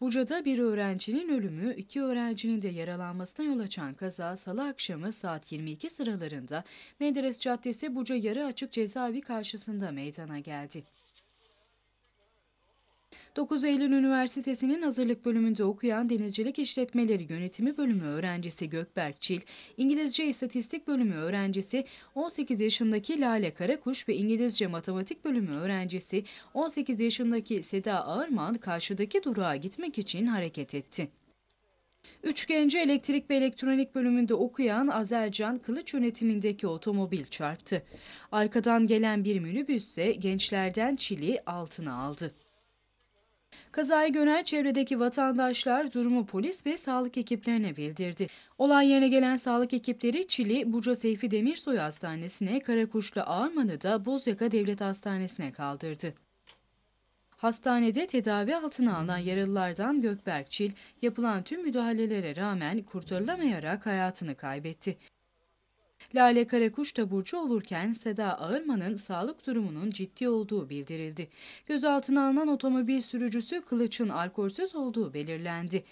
Buca'da bir öğrencinin ölümü, iki öğrencinin de yaralanmasına yol açan kaza salı akşamı saat 22 sıralarında Menderes Caddesi Buca Yarı Açık Cezaevi karşısında meydana geldi. 9 Eylül Üniversitesi'nin hazırlık bölümünde okuyan Denizcilik İşletmeleri Yönetimi Bölümü öğrencisi Gökberk Çil, İngilizce İstatistik Bölümü öğrencisi 18 yaşındaki Lale Karakuş ve İngilizce Matematik Bölümü öğrencisi 18 yaşındaki Seda Ağırman karşıdaki durağa gitmek için hareket etti. Üç genci elektrik ve elektronik bölümünde okuyan Azercan Kılıç yönetimindeki otomobil çarptı. Arkadan gelen bir minibüs ise gençlerden çili altına aldı. Kazayı gören çevredeki vatandaşlar durumu polis ve sağlık ekiplerine bildirdi. Olay yerine gelen sağlık ekipleri Çili, Burca Seyfi Demirsoy Hastanesi'ne, Karakuşlu da Bozyaka Devlet Hastanesi'ne kaldırdı. Hastanede tedavi altına alınan yaralılardan Gökberk Çil, yapılan tüm müdahalelere rağmen kurtarılamayarak hayatını kaybetti. Lale Karakuş taburcu olurken Seda Ağırman'ın sağlık durumunun ciddi olduğu bildirildi. Gözaltına alınan otomobil sürücüsü Kılıç'ın alkolsüz olduğu belirlendi.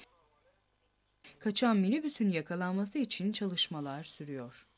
Kaçan minibüsün yakalanması için çalışmalar sürüyor.